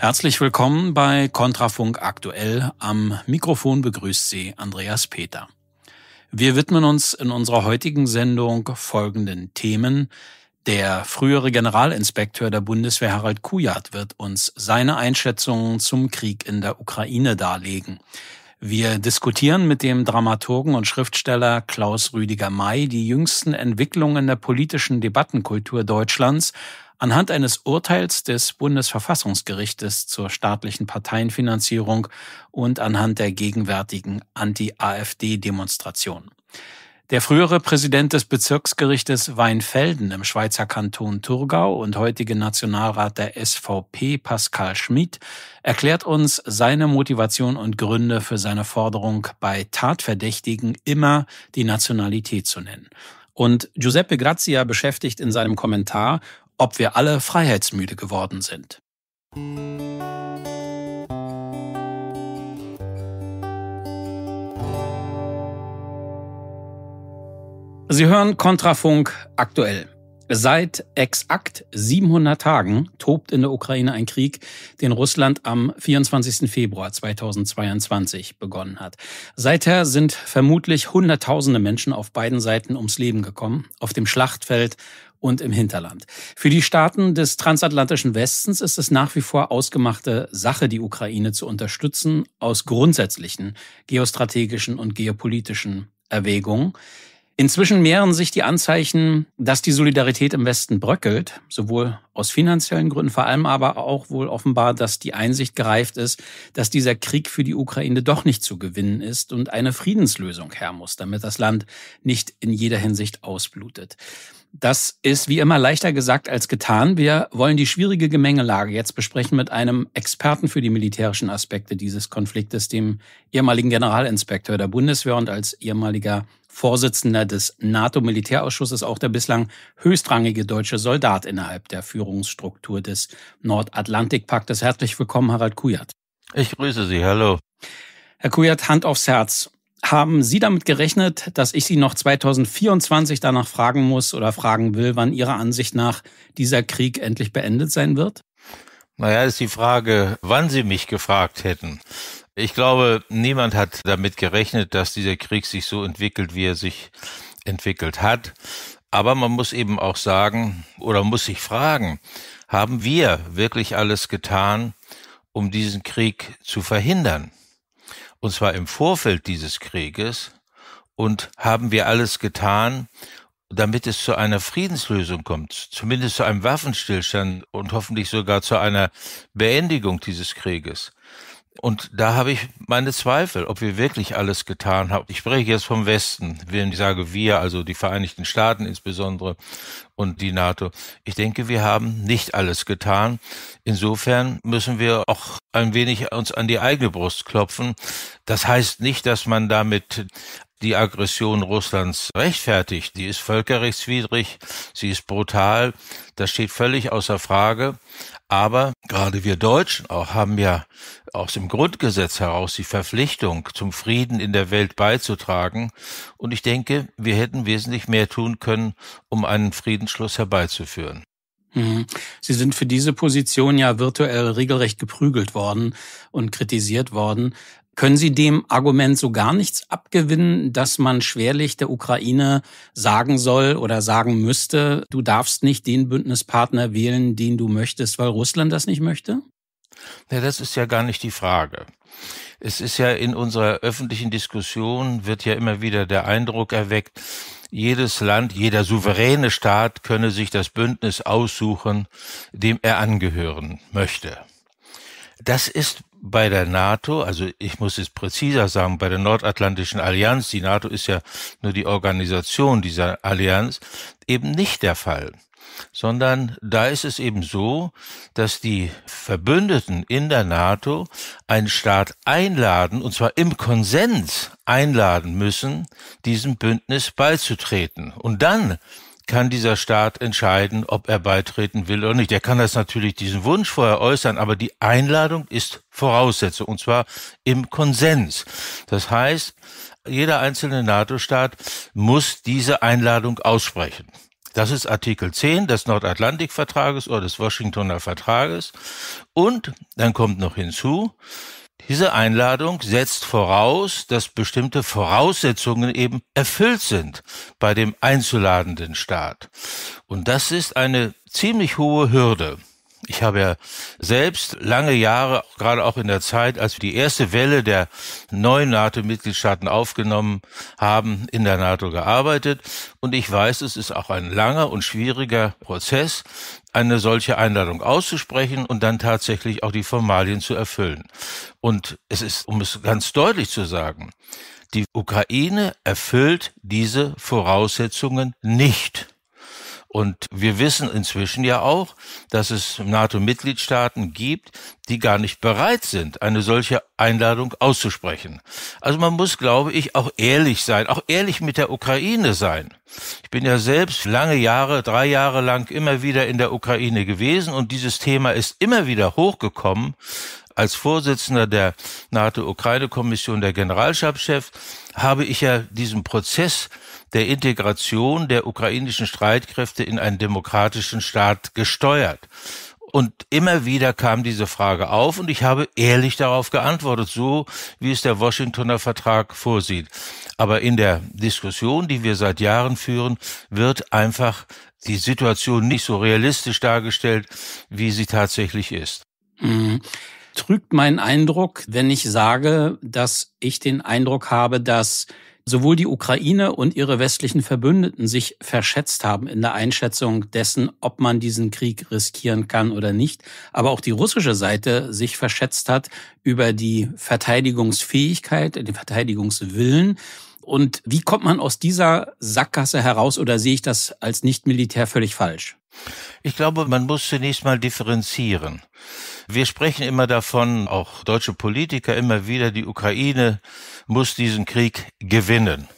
Herzlich willkommen bei Kontrafunk aktuell. Am Mikrofon begrüßt Sie Andreas Peter. Wir widmen uns in unserer heutigen Sendung folgenden Themen. Der frühere Generalinspekteur der Bundeswehr Harald Kujat wird uns seine Einschätzungen zum Krieg in der Ukraine darlegen. Wir diskutieren mit dem Dramaturgen und Schriftsteller Klaus Rüdiger May die jüngsten Entwicklungen der politischen Debattenkultur Deutschlands Anhand eines Urteils des Bundesverfassungsgerichtes zur staatlichen Parteienfinanzierung und anhand der gegenwärtigen anti afd demonstration Der frühere Präsident des Bezirksgerichtes Weinfelden im Schweizer Kanton Thurgau und heutige Nationalrat der SVP Pascal Schmid erklärt uns seine Motivation und Gründe für seine Forderung, bei Tatverdächtigen immer die Nationalität zu nennen. Und Giuseppe Grazia beschäftigt in seinem Kommentar ob wir alle freiheitsmüde geworden sind. Sie hören Kontrafunk aktuell. Seit exakt 700 Tagen tobt in der Ukraine ein Krieg, den Russland am 24. Februar 2022 begonnen hat. Seither sind vermutlich Hunderttausende Menschen auf beiden Seiten ums Leben gekommen, auf dem Schlachtfeld und im Hinterland. Für die Staaten des transatlantischen Westens ist es nach wie vor ausgemachte Sache, die Ukraine zu unterstützen, aus grundsätzlichen geostrategischen und geopolitischen Erwägungen. Inzwischen mehren sich die Anzeichen, dass die Solidarität im Westen bröckelt, sowohl aus finanziellen Gründen, vor allem aber auch wohl offenbar, dass die Einsicht gereift ist, dass dieser Krieg für die Ukraine doch nicht zu gewinnen ist und eine Friedenslösung her muss, damit das Land nicht in jeder Hinsicht ausblutet. Das ist wie immer leichter gesagt als getan. Wir wollen die schwierige Gemengelage jetzt besprechen mit einem Experten für die militärischen Aspekte dieses Konfliktes, dem ehemaligen Generalinspekteur der Bundeswehr und als ehemaliger Vorsitzender des NATO-Militärausschusses auch der bislang höchstrangige deutsche Soldat innerhalb der Führungsstruktur des Nordatlantikpaktes. Herzlich willkommen, Harald Kujat. Ich grüße Sie, hallo. Herr Kujat, Hand aufs Herz. Haben Sie damit gerechnet, dass ich Sie noch 2024 danach fragen muss oder fragen will, wann Ihrer Ansicht nach dieser Krieg endlich beendet sein wird? Naja, ist die Frage, wann Sie mich gefragt hätten. Ich glaube, niemand hat damit gerechnet, dass dieser Krieg sich so entwickelt, wie er sich entwickelt hat. Aber man muss eben auch sagen oder muss sich fragen, haben wir wirklich alles getan, um diesen Krieg zu verhindern? und zwar im Vorfeld dieses Krieges, und haben wir alles getan, damit es zu einer Friedenslösung kommt, zumindest zu einem Waffenstillstand und hoffentlich sogar zu einer Beendigung dieses Krieges. Und da habe ich meine Zweifel, ob wir wirklich alles getan haben. Ich spreche jetzt vom Westen, wenn ich sage wir, also die Vereinigten Staaten insbesondere und die NATO. Ich denke, wir haben nicht alles getan. Insofern müssen wir auch ein wenig uns an die eigene Brust klopfen. Das heißt nicht, dass man damit die Aggression Russlands rechtfertigt. Die ist völkerrechtswidrig, sie ist brutal, das steht völlig außer Frage. Aber gerade wir Deutschen auch haben ja aus dem Grundgesetz heraus die Verpflichtung, zum Frieden in der Welt beizutragen. Und ich denke, wir hätten wesentlich mehr tun können, um einen Friedensschluss herbeizuführen. Mhm. Sie sind für diese Position ja virtuell regelrecht geprügelt worden und kritisiert worden. Können Sie dem Argument so gar nichts abgewinnen, dass man schwerlich der Ukraine sagen soll oder sagen müsste, du darfst nicht den Bündnispartner wählen, den du möchtest, weil Russland das nicht möchte? Ja, das ist ja gar nicht die Frage. Es ist ja in unserer öffentlichen Diskussion wird ja immer wieder der Eindruck erweckt, jedes Land, jeder souveräne Staat könne sich das Bündnis aussuchen, dem er angehören möchte. Das ist bei der NATO, also ich muss es präziser sagen, bei der Nordatlantischen Allianz, die NATO ist ja nur die Organisation dieser Allianz, eben nicht der Fall sondern da ist es eben so, dass die Verbündeten in der NATO einen Staat einladen, und zwar im Konsens einladen müssen, diesem Bündnis beizutreten. Und dann kann dieser Staat entscheiden, ob er beitreten will oder nicht. Er kann das natürlich diesen Wunsch vorher äußern, aber die Einladung ist Voraussetzung und zwar im Konsens. Das heißt, jeder einzelne NATO-Staat muss diese Einladung aussprechen. Das ist Artikel 10 des Nordatlantikvertrages oder des Washingtoner Vertrages. Und dann kommt noch hinzu, diese Einladung setzt voraus, dass bestimmte Voraussetzungen eben erfüllt sind bei dem einzuladenden Staat. Und das ist eine ziemlich hohe Hürde. Ich habe ja selbst lange Jahre, gerade auch in der Zeit, als wir die erste Welle der neuen NATO-Mitgliedstaaten aufgenommen haben, in der NATO gearbeitet. Und ich weiß, es ist auch ein langer und schwieriger Prozess, eine solche Einladung auszusprechen und dann tatsächlich auch die Formalien zu erfüllen. Und es ist, um es ganz deutlich zu sagen, die Ukraine erfüllt diese Voraussetzungen nicht. Und wir wissen inzwischen ja auch, dass es NATO-Mitgliedstaaten gibt, die gar nicht bereit sind, eine solche Einladung auszusprechen. Also man muss, glaube ich, auch ehrlich sein, auch ehrlich mit der Ukraine sein. Ich bin ja selbst lange Jahre, drei Jahre lang immer wieder in der Ukraine gewesen und dieses Thema ist immer wieder hochgekommen, als Vorsitzender der NATO-Ukraine-Kommission, der Generalstabschef, habe ich ja diesen Prozess der Integration der ukrainischen Streitkräfte in einen demokratischen Staat gesteuert. Und immer wieder kam diese Frage auf und ich habe ehrlich darauf geantwortet, so wie es der Washingtoner Vertrag vorsieht. Aber in der Diskussion, die wir seit Jahren führen, wird einfach die Situation nicht so realistisch dargestellt, wie sie tatsächlich ist. Mhm trügt mein Eindruck, wenn ich sage, dass ich den Eindruck habe, dass sowohl die Ukraine und ihre westlichen Verbündeten sich verschätzt haben in der Einschätzung dessen, ob man diesen Krieg riskieren kann oder nicht, aber auch die russische Seite sich verschätzt hat über die Verteidigungsfähigkeit, den Verteidigungswillen. Und wie kommt man aus dieser Sackgasse heraus oder sehe ich das als Nicht-Militär völlig falsch? Ich glaube, man muss zunächst mal differenzieren. Wir sprechen immer davon, auch deutsche Politiker immer wieder, die Ukraine muss diesen Krieg gewinnen.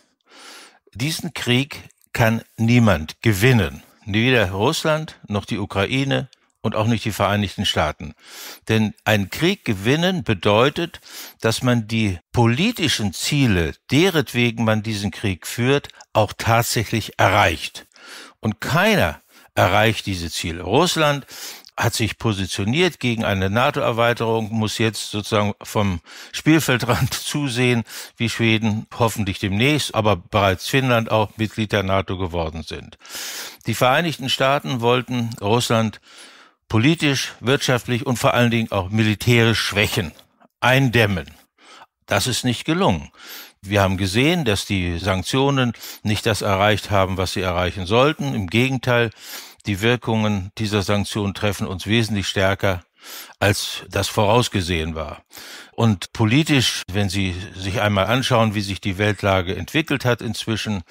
Diesen Krieg kann niemand gewinnen. Weder Russland noch die Ukraine und auch nicht die Vereinigten Staaten. Denn einen Krieg gewinnen bedeutet, dass man die politischen Ziele, deretwegen man diesen Krieg führt, auch tatsächlich erreicht. Und keiner erreicht diese Ziele. Russland hat sich positioniert gegen eine NATO-Erweiterung, muss jetzt sozusagen vom Spielfeldrand zusehen, wie Schweden hoffentlich demnächst, aber bereits Finnland auch Mitglied der NATO geworden sind. Die Vereinigten Staaten wollten Russland politisch, wirtschaftlich und vor allen Dingen auch militärisch schwächen, eindämmen. Das ist nicht gelungen. Wir haben gesehen, dass die Sanktionen nicht das erreicht haben, was sie erreichen sollten. Im Gegenteil, die Wirkungen dieser Sanktionen treffen uns wesentlich stärker als das vorausgesehen war. Und politisch, wenn Sie sich einmal anschauen, wie sich die Weltlage entwickelt hat inzwischen,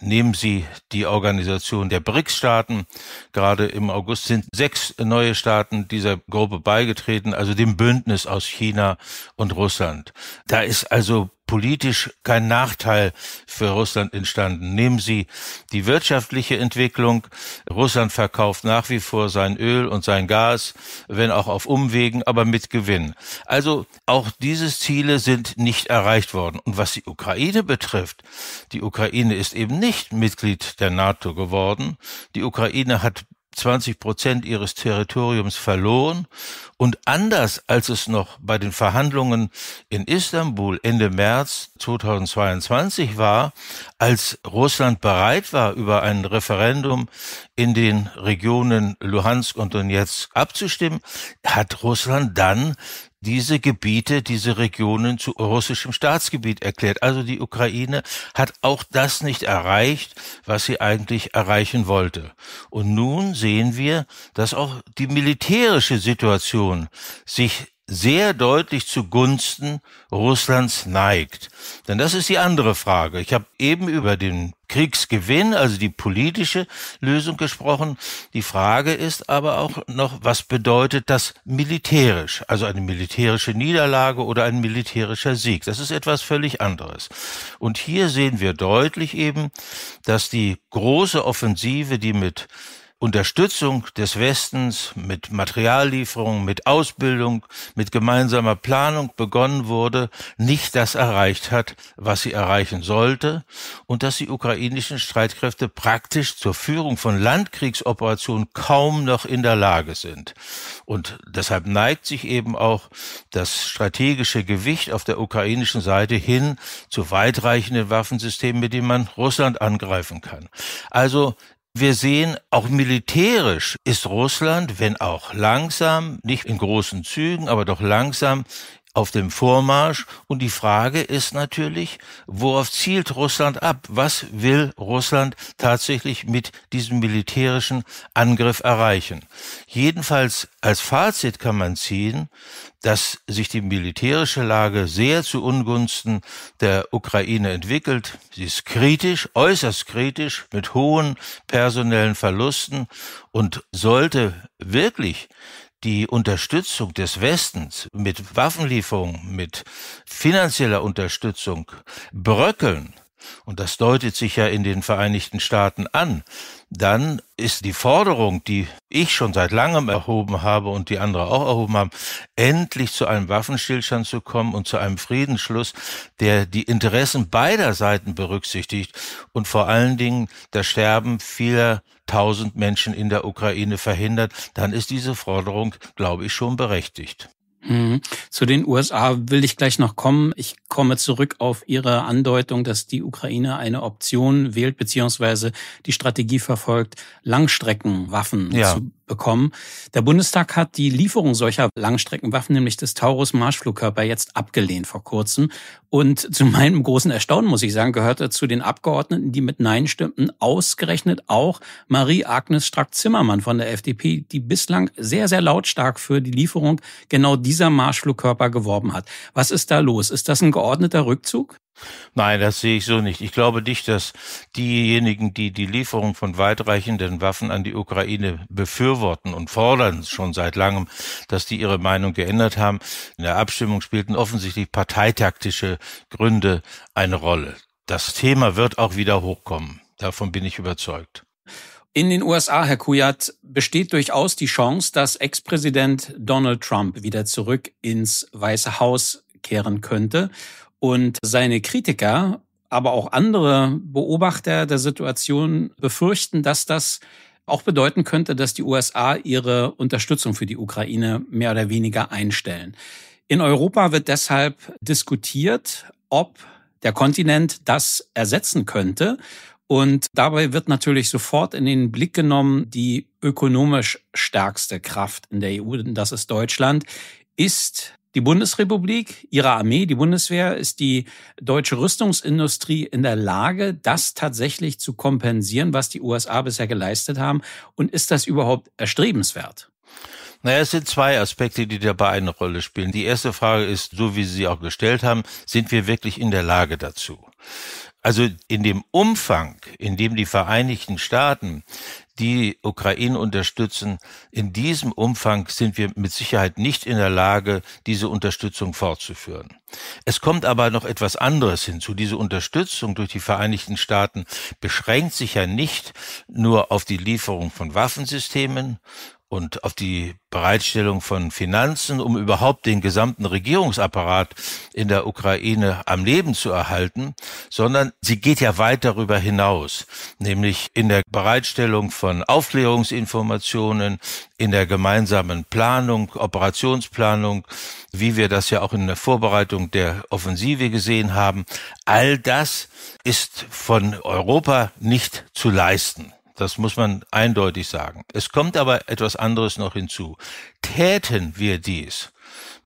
nehmen Sie die Organisation der BRICS-Staaten. Gerade im August sind sechs neue Staaten dieser Gruppe beigetreten, also dem Bündnis aus China und Russland. Da ist also politisch kein Nachteil für Russland entstanden. Nehmen Sie die wirtschaftliche Entwicklung. Russland verkauft nach wie vor sein Öl und sein Gas, wenn auch auf Umwegen, aber mit Gewinn. Also auch diese Ziele sind nicht erreicht worden. Und was die Ukraine betrifft, die Ukraine ist eben nicht Mitglied der NATO geworden. Die Ukraine hat 20 Prozent ihres Territoriums verloren. Und anders als es noch bei den Verhandlungen in Istanbul Ende März 2022 war, als Russland bereit war, über ein Referendum in den Regionen Luhansk und Donetsk abzustimmen, hat Russland dann diese Gebiete, diese Regionen zu russischem Staatsgebiet erklärt. Also die Ukraine hat auch das nicht erreicht, was sie eigentlich erreichen wollte. Und nun sehen wir, dass auch die militärische Situation sich sehr deutlich zugunsten Russlands neigt. Denn das ist die andere Frage. Ich habe eben über den Kriegsgewinn, also die politische Lösung gesprochen. Die Frage ist aber auch noch, was bedeutet das militärisch? Also eine militärische Niederlage oder ein militärischer Sieg. Das ist etwas völlig anderes. Und hier sehen wir deutlich eben, dass die große Offensive, die mit Unterstützung des Westens mit Materiallieferungen, mit Ausbildung, mit gemeinsamer Planung begonnen wurde, nicht das erreicht hat, was sie erreichen sollte und dass die ukrainischen Streitkräfte praktisch zur Führung von Landkriegsoperationen kaum noch in der Lage sind. Und deshalb neigt sich eben auch das strategische Gewicht auf der ukrainischen Seite hin zu weitreichenden Waffensystemen, mit denen man Russland angreifen kann. Also wir sehen, auch militärisch ist Russland, wenn auch langsam, nicht in großen Zügen, aber doch langsam auf dem Vormarsch. Und die Frage ist natürlich, worauf zielt Russland ab? Was will Russland tatsächlich mit diesem militärischen Angriff erreichen? Jedenfalls als Fazit kann man ziehen, dass sich die militärische Lage sehr zu Ungunsten der Ukraine entwickelt. Sie ist kritisch, äußerst kritisch, mit hohen personellen Verlusten und sollte wirklich die Unterstützung des Westens mit Waffenlieferungen, mit finanzieller Unterstützung bröckeln, und das deutet sich ja in den Vereinigten Staaten an, dann ist die Forderung, die ich schon seit langem erhoben habe und die andere auch erhoben haben, endlich zu einem Waffenstillstand zu kommen und zu einem Friedensschluss, der die Interessen beider Seiten berücksichtigt und vor allen Dingen das Sterben vieler tausend Menschen in der Ukraine verhindert, dann ist diese Forderung, glaube ich, schon berechtigt. Mhm. Zu den USA will ich gleich noch kommen. Ich komme zurück auf Ihre Andeutung, dass die Ukraine eine Option wählt, beziehungsweise die Strategie verfolgt, Langstreckenwaffen ja. zu bekommen. Der Bundestag hat die Lieferung solcher Langstreckenwaffen, nämlich des Taurus Marschflugkörper, jetzt abgelehnt vor kurzem. Und zu meinem großen Erstaunen, muss ich sagen, gehörte zu den Abgeordneten, die mit Nein stimmten, ausgerechnet auch Marie-Agnes Strack-Zimmermann von der FDP, die bislang sehr, sehr lautstark für die Lieferung genau dieser Marschflugkörper geworben hat. Was ist da los? Ist das ein geordneter Rückzug? Nein, das sehe ich so nicht. Ich glaube nicht, dass diejenigen, die die Lieferung von weitreichenden Waffen an die Ukraine befürworten und fordern schon seit langem, dass die ihre Meinung geändert haben. In der Abstimmung spielten offensichtlich parteitaktische Gründe eine Rolle. Das Thema wird auch wieder hochkommen. Davon bin ich überzeugt. In den USA, Herr Kujat, besteht durchaus die Chance, dass Ex-Präsident Donald Trump wieder zurück ins Weiße Haus kehren könnte. Und seine Kritiker, aber auch andere Beobachter der Situation befürchten, dass das auch bedeuten könnte, dass die USA ihre Unterstützung für die Ukraine mehr oder weniger einstellen. In Europa wird deshalb diskutiert, ob der Kontinent das ersetzen könnte. Und dabei wird natürlich sofort in den Blick genommen, die ökonomisch stärkste Kraft in der EU, das ist Deutschland, ist die Bundesrepublik, ihre Armee, die Bundeswehr, ist die deutsche Rüstungsindustrie in der Lage, das tatsächlich zu kompensieren, was die USA bisher geleistet haben? Und ist das überhaupt erstrebenswert? Naja, es sind zwei Aspekte, die dabei eine Rolle spielen. Die erste Frage ist, so wie Sie sie auch gestellt haben, sind wir wirklich in der Lage dazu? Also in dem Umfang, in dem die Vereinigten Staaten die Ukraine unterstützen. In diesem Umfang sind wir mit Sicherheit nicht in der Lage, diese Unterstützung fortzuführen. Es kommt aber noch etwas anderes hinzu. Diese Unterstützung durch die Vereinigten Staaten beschränkt sich ja nicht nur auf die Lieferung von Waffensystemen und auf die Bereitstellung von Finanzen, um überhaupt den gesamten Regierungsapparat in der Ukraine am Leben zu erhalten, sondern sie geht ja weit darüber hinaus, nämlich in der Bereitstellung von Aufklärungsinformationen, in der gemeinsamen Planung, Operationsplanung, wie wir das ja auch in der Vorbereitung der Offensive gesehen haben. All das ist von Europa nicht zu leisten. Das muss man eindeutig sagen. Es kommt aber etwas anderes noch hinzu. Täten wir dies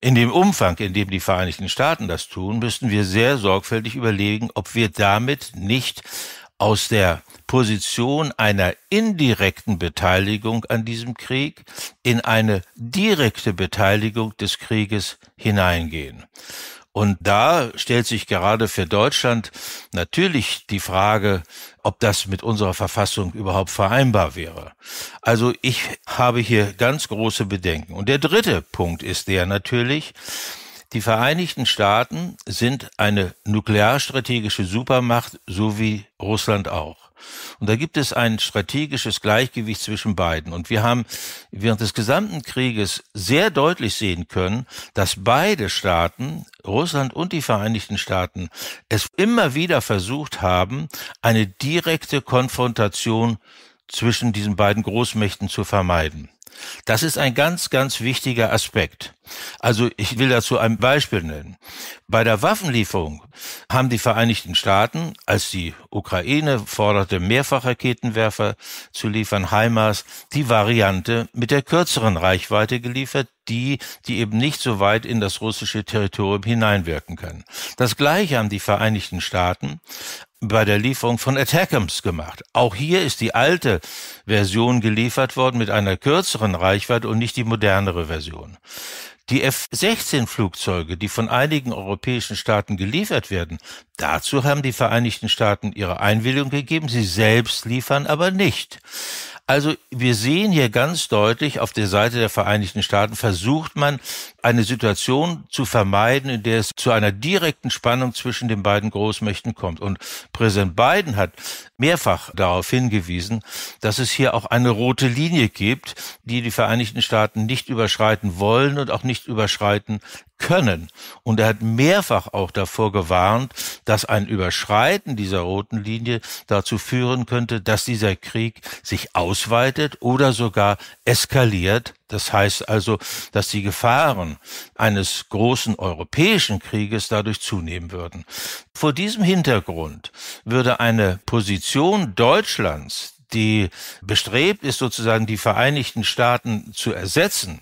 in dem Umfang, in dem die Vereinigten Staaten das tun, müssten wir sehr sorgfältig überlegen, ob wir damit nicht aus der Position einer indirekten Beteiligung an diesem Krieg in eine direkte Beteiligung des Krieges hineingehen. Und da stellt sich gerade für Deutschland natürlich die Frage, ob das mit unserer Verfassung überhaupt vereinbar wäre. Also ich habe hier ganz große Bedenken. Und der dritte Punkt ist der natürlich, die Vereinigten Staaten sind eine nuklearstrategische Supermacht, so wie Russland auch. Und da gibt es ein strategisches Gleichgewicht zwischen beiden. Und wir haben während des gesamten Krieges sehr deutlich sehen können, dass beide Staaten, Russland und die Vereinigten Staaten, es immer wieder versucht haben, eine direkte Konfrontation zwischen diesen beiden Großmächten zu vermeiden. Das ist ein ganz, ganz wichtiger Aspekt. Also ich will dazu ein Beispiel nennen. Bei der Waffenlieferung haben die Vereinigten Staaten, als die Ukraine forderte, Mehrfachraketenwerfer zu liefern, HIMARS, die Variante mit der kürzeren Reichweite geliefert, die, die eben nicht so weit in das russische Territorium hineinwirken kann. Das gleiche haben die Vereinigten Staaten bei der Lieferung von Attackums gemacht. Auch hier ist die alte Version geliefert worden mit einer kürzeren Reichweite und nicht die modernere Version. Die F-16-Flugzeuge, die von einigen europäischen Staaten geliefert werden, dazu haben die Vereinigten Staaten ihre Einwilligung gegeben, sie selbst liefern aber nicht. Also wir sehen hier ganz deutlich, auf der Seite der Vereinigten Staaten versucht man, eine Situation zu vermeiden, in der es zu einer direkten Spannung zwischen den beiden Großmächten kommt. Und Präsident Biden hat mehrfach darauf hingewiesen, dass es hier auch eine rote Linie gibt, die die Vereinigten Staaten nicht überschreiten wollen und auch nicht überschreiten können. Und er hat mehrfach auch davor gewarnt, dass ein Überschreiten dieser roten Linie dazu führen könnte, dass dieser Krieg sich ausweitet oder sogar eskaliert. Das heißt also, dass die Gefahren eines großen europäischen Krieges dadurch zunehmen würden. Vor diesem Hintergrund würde eine Position Deutschlands, die bestrebt ist, sozusagen die Vereinigten Staaten zu ersetzen,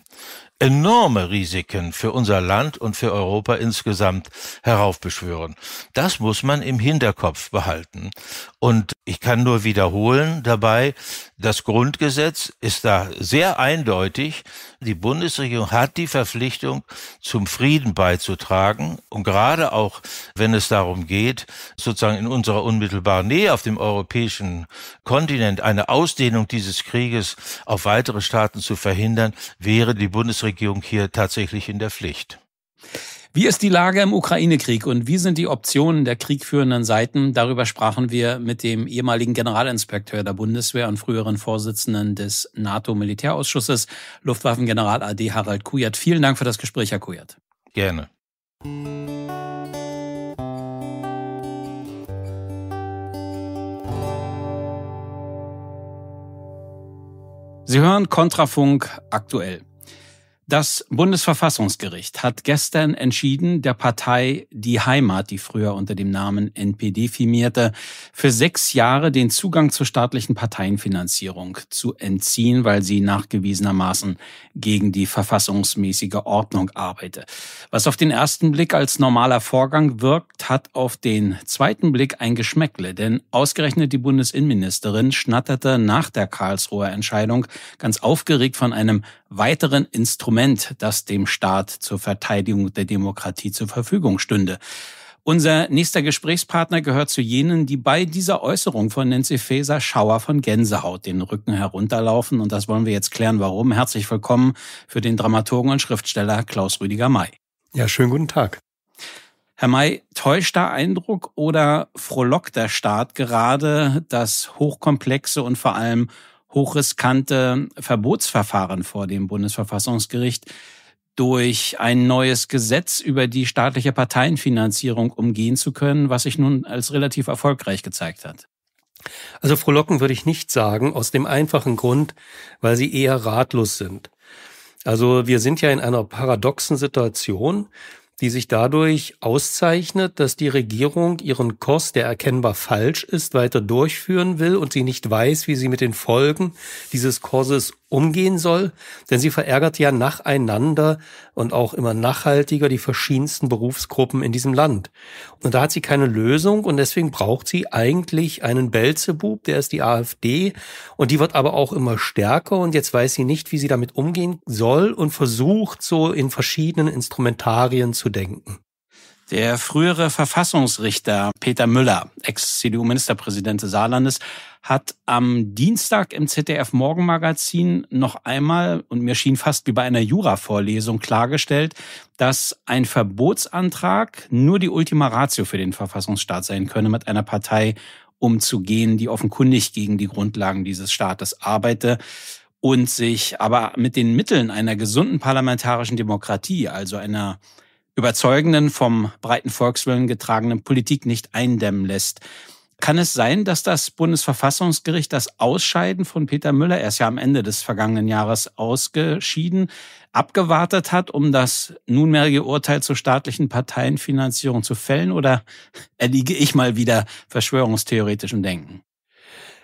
enorme Risiken für unser Land und für Europa insgesamt heraufbeschwören. Das muss man im Hinterkopf behalten. Und ich kann nur wiederholen dabei, das Grundgesetz ist da sehr eindeutig. Die Bundesregierung hat die Verpflichtung, zum Frieden beizutragen. Und gerade auch, wenn es darum geht, sozusagen in unserer unmittelbaren Nähe auf dem europäischen Kontinent eine Ausdehnung dieses Krieges auf weitere Staaten zu verhindern, wäre die Bundesregierung hier tatsächlich in der Pflicht. Wie ist die Lage im Ukraine-Krieg und wie sind die Optionen der kriegführenden Seiten? Darüber sprachen wir mit dem ehemaligen Generalinspekteur der Bundeswehr und früheren Vorsitzenden des NATO-Militärausschusses, Luftwaffengeneral AD Harald Kujat. Vielen Dank für das Gespräch, Herr Kujat. Gerne. Sie hören Kontrafunk aktuell. Das Bundesverfassungsgericht hat gestern entschieden, der Partei Die Heimat, die früher unter dem Namen NPD firmierte, für sechs Jahre den Zugang zur staatlichen Parteienfinanzierung zu entziehen, weil sie nachgewiesenermaßen gegen die verfassungsmäßige Ordnung arbeite. Was auf den ersten Blick als normaler Vorgang wirkt, hat auf den zweiten Blick ein Geschmäckle, denn ausgerechnet die Bundesinnenministerin schnatterte nach der Karlsruher Entscheidung ganz aufgeregt von einem weiteren Instrument Instrument, das dem Staat zur Verteidigung der Demokratie zur Verfügung stünde. Unser nächster Gesprächspartner gehört zu jenen, die bei dieser Äußerung von Nancy Faeser Schauer von Gänsehaut den Rücken herunterlaufen. Und das wollen wir jetzt klären, warum. Herzlich willkommen für den Dramaturgen und Schriftsteller Klaus Rüdiger May. Ja, schönen guten Tag. Herr May, täuschter Eindruck oder frohlockt der Staat gerade das hochkomplexe und vor allem hochriskante Verbotsverfahren vor dem Bundesverfassungsgericht durch ein neues Gesetz über die staatliche Parteienfinanzierung umgehen zu können, was sich nun als relativ erfolgreich gezeigt hat. Also frohlocken würde ich nicht sagen, aus dem einfachen Grund, weil sie eher ratlos sind. Also wir sind ja in einer paradoxen Situation die sich dadurch auszeichnet, dass die Regierung ihren Kurs, der erkennbar falsch ist, weiter durchführen will und sie nicht weiß, wie sie mit den Folgen dieses Kurses umgehen soll, denn sie verärgert ja nacheinander und auch immer nachhaltiger die verschiedensten Berufsgruppen in diesem Land. Und da hat sie keine Lösung und deswegen braucht sie eigentlich einen Belzebub, der ist die AfD und die wird aber auch immer stärker und jetzt weiß sie nicht, wie sie damit umgehen soll und versucht so in verschiedenen Instrumentarien zu denken. Der frühere Verfassungsrichter Peter Müller, Ex-CDU-Ministerpräsident des Saarlandes, hat am Dienstag im ZDF Morgenmagazin noch einmal, und mir schien fast wie bei einer Jura-Vorlesung, klargestellt, dass ein Verbotsantrag nur die Ultima Ratio für den Verfassungsstaat sein könne, mit einer Partei umzugehen, die offenkundig gegen die Grundlagen dieses Staates arbeite und sich aber mit den Mitteln einer gesunden parlamentarischen Demokratie, also einer überzeugenden, vom breiten Volkswillen getragenen Politik nicht eindämmen lässt. Kann es sein, dass das Bundesverfassungsgericht das Ausscheiden von Peter Müller, er ist ja am Ende des vergangenen Jahres ausgeschieden, abgewartet hat, um das nunmehrige Urteil zur staatlichen Parteienfinanzierung zu fällen? Oder erliege ich mal wieder verschwörungstheoretischem Denken?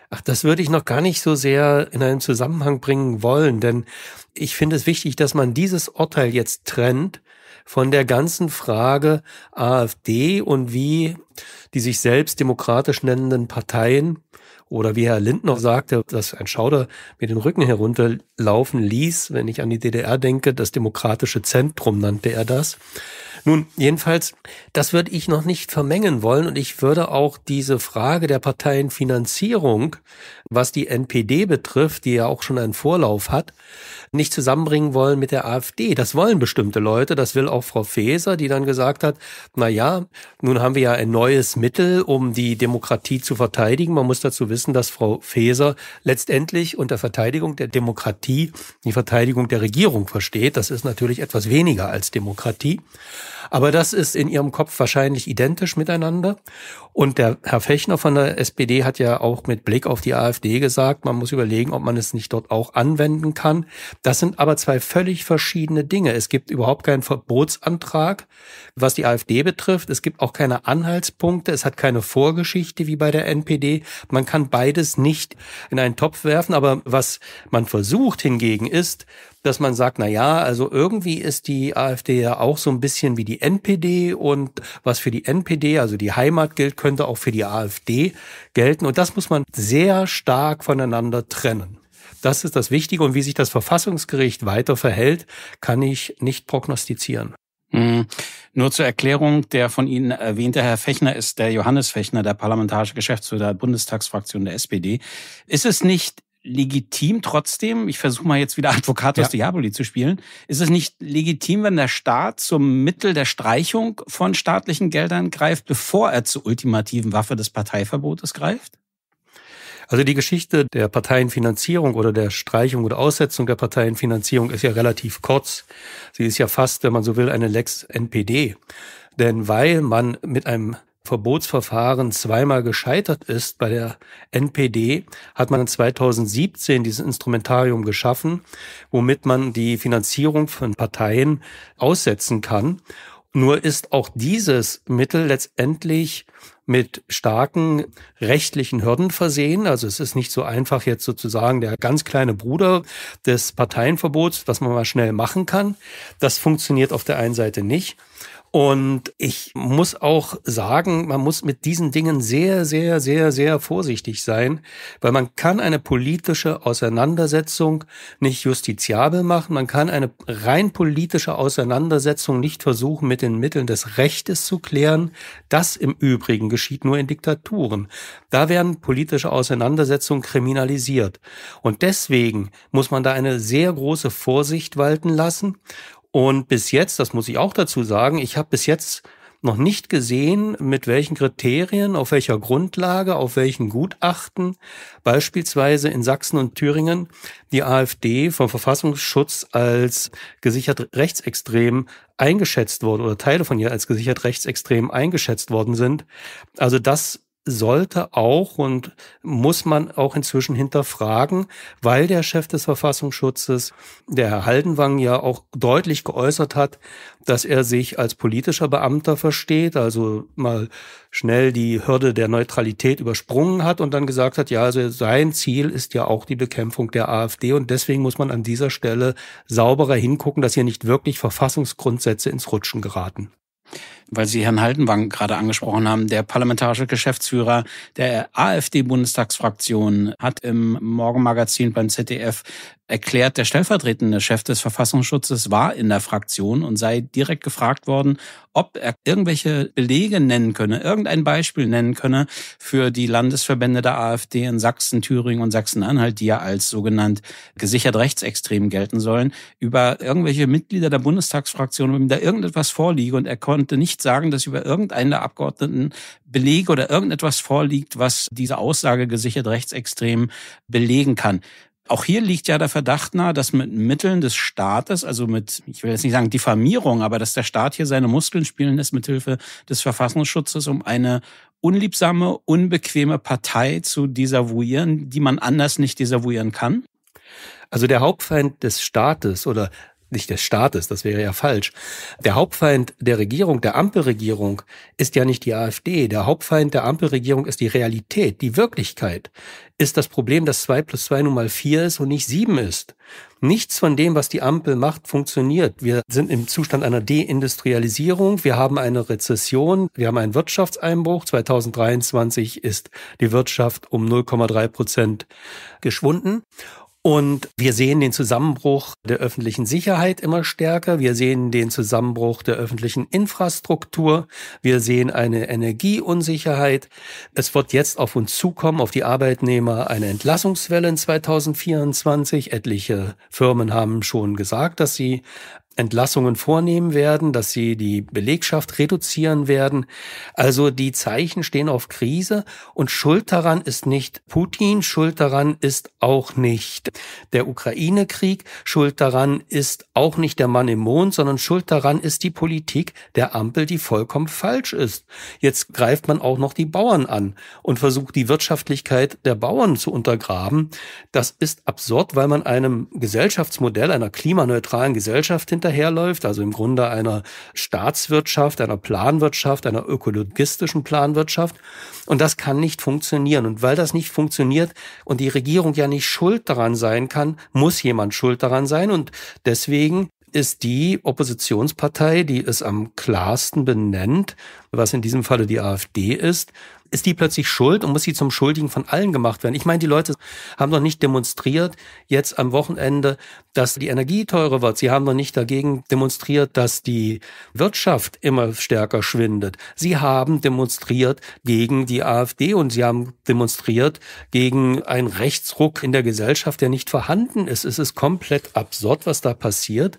Ach, das würde ich noch gar nicht so sehr in einen Zusammenhang bringen wollen, denn ich finde es wichtig, dass man dieses Urteil jetzt trennt von der ganzen Frage AfD und wie die sich selbst demokratisch nennenden Parteien oder wie Herr Lindner sagte, dass ein Schauder mir den Rücken herunterlaufen ließ, wenn ich an die DDR denke, das demokratische Zentrum nannte er das. Nun, jedenfalls, das würde ich noch nicht vermengen wollen und ich würde auch diese Frage der Parteienfinanzierung, was die NPD betrifft, die ja auch schon einen Vorlauf hat, nicht zusammenbringen wollen mit der AfD. Das wollen bestimmte Leute, das will auch Frau Faeser, die dann gesagt hat, na ja, nun haben wir ja ein neues Mittel, um die Demokratie zu verteidigen. Man muss dazu wissen, dass Frau Faeser letztendlich unter Verteidigung der Demokratie die Verteidigung der Regierung versteht. Das ist natürlich etwas weniger als Demokratie. Aber das ist in ihrem Kopf wahrscheinlich identisch miteinander. Und der Herr Fechner von der SPD hat ja auch mit Blick auf die AfD gesagt, man muss überlegen, ob man es nicht dort auch anwenden kann. Das sind aber zwei völlig verschiedene Dinge. Es gibt überhaupt keinen Verbotsantrag, was die AfD betrifft. Es gibt auch keine Anhaltspunkte. Es hat keine Vorgeschichte wie bei der NPD. Man kann beides nicht in einen Topf werfen. Aber was man versucht hingegen ist, dass man sagt, na ja, also irgendwie ist die AfD ja auch so ein bisschen wie die NPD und was für die NPD, also die Heimat gilt, könnte auch für die AfD gelten. Und das muss man sehr stark voneinander trennen. Das ist das Wichtige. Und wie sich das Verfassungsgericht weiter verhält, kann ich nicht prognostizieren. Mm. Nur zur Erklärung, der von Ihnen erwähnte Herr Fechner ist der Johannes Fechner, der parlamentarische Geschäftsführer der Bundestagsfraktion der SPD. Ist es nicht legitim trotzdem, ich versuche mal jetzt wieder Advocatus ja. Diaboli zu spielen, ist es nicht legitim, wenn der Staat zum Mittel der Streichung von staatlichen Geldern greift, bevor er zur ultimativen Waffe des Parteiverbotes greift? Also die Geschichte der Parteienfinanzierung oder der Streichung oder Aussetzung der Parteienfinanzierung ist ja relativ kurz. Sie ist ja fast, wenn man so will, eine Lex NPD. Denn weil man mit einem Verbotsverfahren zweimal gescheitert ist bei der NPD, hat man 2017 dieses Instrumentarium geschaffen, womit man die Finanzierung von Parteien aussetzen kann. Nur ist auch dieses Mittel letztendlich mit starken rechtlichen Hürden versehen. Also es ist nicht so einfach jetzt sozusagen der ganz kleine Bruder des Parteienverbots, was man mal schnell machen kann. Das funktioniert auf der einen Seite nicht. Und ich muss auch sagen, man muss mit diesen Dingen sehr, sehr, sehr, sehr vorsichtig sein, weil man kann eine politische Auseinandersetzung nicht justiziabel machen, man kann eine rein politische Auseinandersetzung nicht versuchen, mit den Mitteln des Rechtes zu klären. Das im Übrigen geschieht nur in Diktaturen. Da werden politische Auseinandersetzungen kriminalisiert. Und deswegen muss man da eine sehr große Vorsicht walten lassen und bis jetzt, das muss ich auch dazu sagen, ich habe bis jetzt noch nicht gesehen, mit welchen Kriterien, auf welcher Grundlage, auf welchen Gutachten beispielsweise in Sachsen und Thüringen die AfD vom Verfassungsschutz als gesichert rechtsextrem eingeschätzt wurde oder Teile von ihr als gesichert rechtsextrem eingeschätzt worden sind. Also das sollte auch und muss man auch inzwischen hinterfragen, weil der Chef des Verfassungsschutzes, der Herr Haldenwang, ja auch deutlich geäußert hat, dass er sich als politischer Beamter versteht, also mal schnell die Hürde der Neutralität übersprungen hat und dann gesagt hat, ja, also sein Ziel ist ja auch die Bekämpfung der AfD und deswegen muss man an dieser Stelle sauberer hingucken, dass hier nicht wirklich Verfassungsgrundsätze ins Rutschen geraten weil Sie Herrn Haltenwang gerade angesprochen haben, der parlamentarische Geschäftsführer der AfD-Bundestagsfraktion hat im Morgenmagazin beim ZDF erklärt, der stellvertretende Chef des Verfassungsschutzes war in der Fraktion und sei direkt gefragt worden, ob er irgendwelche Belege nennen könne, irgendein Beispiel nennen könne für die Landesverbände der AfD in Sachsen, Thüringen und Sachsen-Anhalt, die ja als sogenannt gesichert rechtsextrem gelten sollen, über irgendwelche Mitglieder der Bundestagsfraktion, wenn da irgendetwas vorliege und er konnte nicht sagen, dass über irgendeinen der Abgeordneten Belege oder irgendetwas vorliegt, was diese Aussage gesichert rechtsextrem belegen kann. Auch hier liegt ja der Verdacht nahe, dass mit Mitteln des Staates, also mit, ich will jetzt nicht sagen Diffamierung, aber dass der Staat hier seine Muskeln spielen lässt mithilfe des Verfassungsschutzes, um eine unliebsame, unbequeme Partei zu desavouieren, die man anders nicht desavouieren kann? Also der Hauptfeind des Staates oder nicht des Staates, das wäre ja falsch. Der Hauptfeind der Regierung, der Ampelregierung, ist ja nicht die AfD. Der Hauptfeind der Ampelregierung ist die Realität, die Wirklichkeit. Ist das Problem, dass zwei plus zwei nun mal vier ist und nicht sieben ist. Nichts von dem, was die Ampel macht, funktioniert. Wir sind im Zustand einer Deindustrialisierung. Wir haben eine Rezession. Wir haben einen Wirtschaftseinbruch. 2023 ist die Wirtschaft um 0,3 Prozent geschwunden. Und wir sehen den Zusammenbruch der öffentlichen Sicherheit immer stärker. Wir sehen den Zusammenbruch der öffentlichen Infrastruktur. Wir sehen eine Energieunsicherheit. Es wird jetzt auf uns zukommen, auf die Arbeitnehmer, eine Entlassungswelle in 2024. Etliche Firmen haben schon gesagt, dass sie Entlassungen vornehmen werden, dass sie die Belegschaft reduzieren werden. Also die Zeichen stehen auf Krise und Schuld daran ist nicht Putin, Schuld daran ist auch nicht der Ukraine-Krieg, Schuld daran ist auch nicht der Mann im Mond, sondern Schuld daran ist die Politik der Ampel, die vollkommen falsch ist. Jetzt greift man auch noch die Bauern an und versucht die Wirtschaftlichkeit der Bauern zu untergraben. Das ist absurd, weil man einem Gesellschaftsmodell, einer klimaneutralen Gesellschaft hinterher hinterherläuft, also im Grunde einer Staatswirtschaft, einer Planwirtschaft, einer ökologistischen Planwirtschaft. Und das kann nicht funktionieren. Und weil das nicht funktioniert und die Regierung ja nicht schuld daran sein kann, muss jemand schuld daran sein. Und deswegen ist die Oppositionspartei, die es am klarsten benennt, was in diesem Falle die AfD ist, ist die plötzlich schuld und muss sie zum Schuldigen von allen gemacht werden? Ich meine, die Leute haben doch nicht demonstriert jetzt am Wochenende, dass die Energie teurer wird. Sie haben doch nicht dagegen demonstriert, dass die Wirtschaft immer stärker schwindet. Sie haben demonstriert gegen die AfD und sie haben demonstriert gegen einen Rechtsruck in der Gesellschaft, der nicht vorhanden ist. Es ist komplett absurd, was da passiert.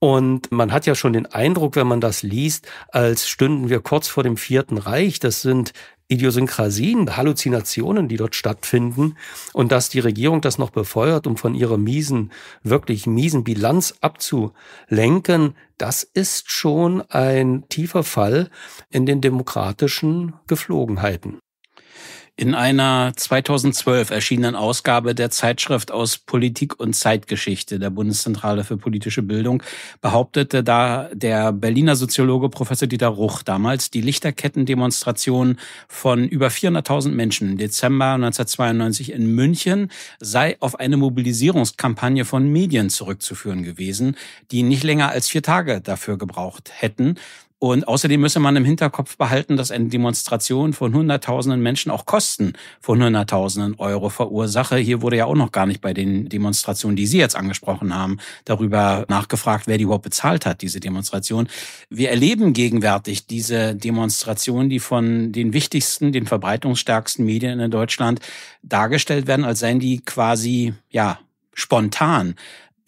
Und man hat ja schon den Eindruck, wenn man das liest, als stünden wir kurz vor dem Vierten Reich. Das sind Idiosynkrasien, Halluzinationen, die dort stattfinden und dass die Regierung das noch befeuert, um von ihrer miesen, wirklich miesen Bilanz abzulenken, das ist schon ein tiefer Fall in den demokratischen Geflogenheiten in einer 2012 erschienenen Ausgabe der Zeitschrift aus Politik und Zeitgeschichte der Bundeszentrale für politische Bildung behauptete da der Berliner Soziologe Professor Dieter Ruch damals, die Lichterketten-Demonstration von über 400.000 Menschen im Dezember 1992 in München sei auf eine Mobilisierungskampagne von Medien zurückzuführen gewesen, die nicht länger als vier Tage dafür gebraucht hätten. Und außerdem müsse man im Hinterkopf behalten, dass eine Demonstration von Hunderttausenden Menschen auch Kosten von Hunderttausenden Euro verursache. Hier wurde ja auch noch gar nicht bei den Demonstrationen, die Sie jetzt angesprochen haben, darüber nachgefragt, wer die überhaupt bezahlt hat, diese Demonstration. Wir erleben gegenwärtig diese Demonstrationen, die von den wichtigsten, den verbreitungsstärksten Medien in Deutschland dargestellt werden, als seien die quasi, ja, spontan.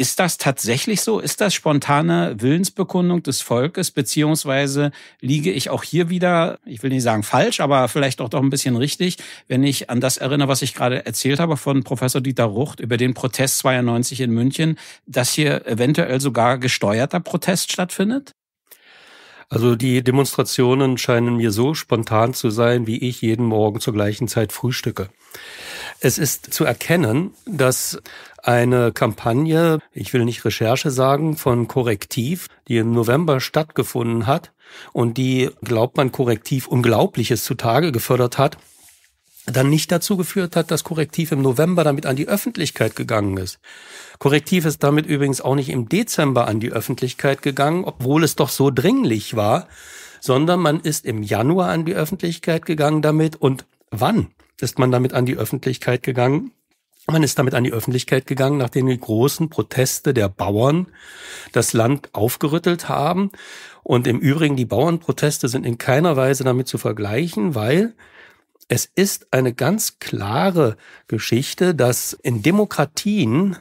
Ist das tatsächlich so? Ist das spontane Willensbekundung des Volkes? Beziehungsweise liege ich auch hier wieder, ich will nicht sagen falsch, aber vielleicht auch doch ein bisschen richtig, wenn ich an das erinnere, was ich gerade erzählt habe von Professor Dieter Rucht über den Protest 92 in München, dass hier eventuell sogar gesteuerter Protest stattfindet? Also die Demonstrationen scheinen mir so spontan zu sein, wie ich jeden Morgen zur gleichen Zeit frühstücke. Es ist zu erkennen, dass eine Kampagne, ich will nicht Recherche sagen, von Korrektiv, die im November stattgefunden hat und die, glaubt man, Korrektiv Unglaubliches zutage gefördert hat, dann nicht dazu geführt hat, dass Korrektiv im November damit an die Öffentlichkeit gegangen ist. Korrektiv ist damit übrigens auch nicht im Dezember an die Öffentlichkeit gegangen, obwohl es doch so dringlich war, sondern man ist im Januar an die Öffentlichkeit gegangen damit und wann? ist man damit an die Öffentlichkeit gegangen. Man ist damit an die Öffentlichkeit gegangen, nachdem die großen Proteste der Bauern das Land aufgerüttelt haben. Und im Übrigen, die Bauernproteste sind in keiner Weise damit zu vergleichen, weil es ist eine ganz klare Geschichte, dass in Demokratien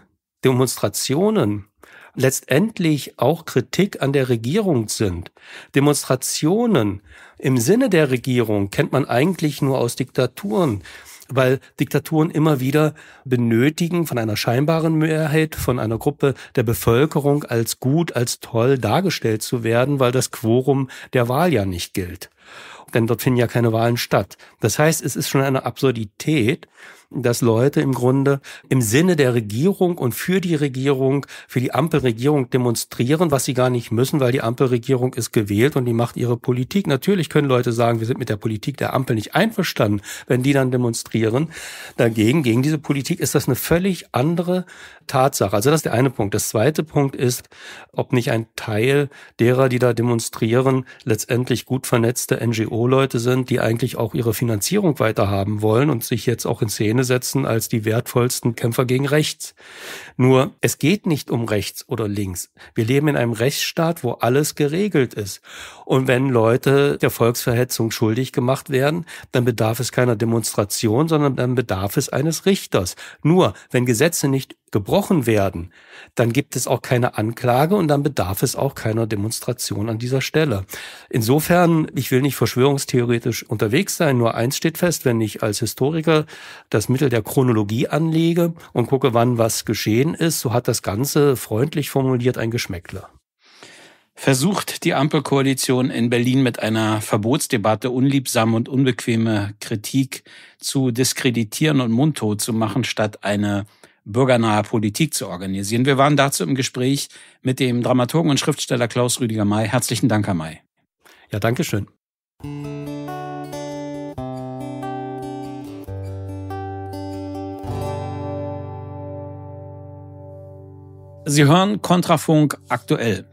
Demonstrationen letztendlich auch Kritik an der Regierung sind. Demonstrationen im Sinne der Regierung kennt man eigentlich nur aus Diktaturen weil Diktaturen immer wieder benötigen, von einer scheinbaren Mehrheit, von einer Gruppe der Bevölkerung als gut, als toll dargestellt zu werden, weil das Quorum der Wahl ja nicht gilt. Denn dort finden ja keine Wahlen statt. Das heißt, es ist schon eine Absurdität, dass Leute im Grunde im Sinne der Regierung und für die Regierung, für die Ampelregierung demonstrieren, was sie gar nicht müssen, weil die Ampelregierung ist gewählt und die macht ihre Politik. Natürlich können Leute sagen, wir sind mit der Politik der Ampel nicht einverstanden, wenn die dann demonstrieren. Dagegen, gegen diese Politik ist das eine völlig andere Tatsache. Also das ist der eine Punkt. Das zweite Punkt ist, ob nicht ein Teil derer, die da demonstrieren, letztendlich gut vernetzte NGO-Leute sind, die eigentlich auch ihre Finanzierung weiter haben wollen und sich jetzt auch in Szene Szene setzen als die wertvollsten Kämpfer gegen rechts. Nur es geht nicht um rechts oder links. Wir leben in einem Rechtsstaat, wo alles geregelt ist. Und wenn Leute der Volksverhetzung schuldig gemacht werden, dann bedarf es keiner Demonstration, sondern dann bedarf es eines Richters. Nur wenn Gesetze nicht gebrochen werden, dann gibt es auch keine Anklage und dann bedarf es auch keiner Demonstration an dieser Stelle. Insofern, ich will nicht verschwörungstheoretisch unterwegs sein, nur eins steht fest, wenn ich als Historiker das Mittel der Chronologie anlege und gucke, wann was geschehen ist, so hat das Ganze freundlich formuliert ein Geschmäckler. Versucht die Ampelkoalition in Berlin mit einer Verbotsdebatte unliebsame und unbequeme Kritik zu diskreditieren und mundtot zu machen, statt eine bürgernahe Politik zu organisieren. Wir waren dazu im Gespräch mit dem Dramaturgen und Schriftsteller Klaus Rüdiger May. Herzlichen Dank, Herr May. Ja, danke schön. Sie hören Kontrafunk aktuell.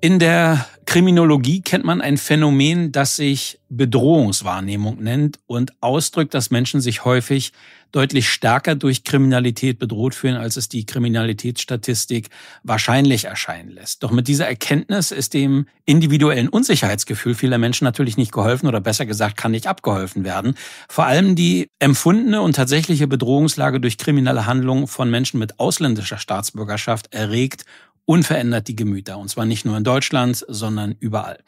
In der Kriminologie kennt man ein Phänomen, das sich Bedrohungswahrnehmung nennt und ausdrückt, dass Menschen sich häufig deutlich stärker durch Kriminalität bedroht fühlen, als es die Kriminalitätsstatistik wahrscheinlich erscheinen lässt. Doch mit dieser Erkenntnis ist dem individuellen Unsicherheitsgefühl vieler Menschen natürlich nicht geholfen oder besser gesagt kann nicht abgeholfen werden. Vor allem die empfundene und tatsächliche Bedrohungslage durch kriminelle Handlungen von Menschen mit ausländischer Staatsbürgerschaft erregt unverändert die Gemüter. Und zwar nicht nur in Deutschland, sondern überall.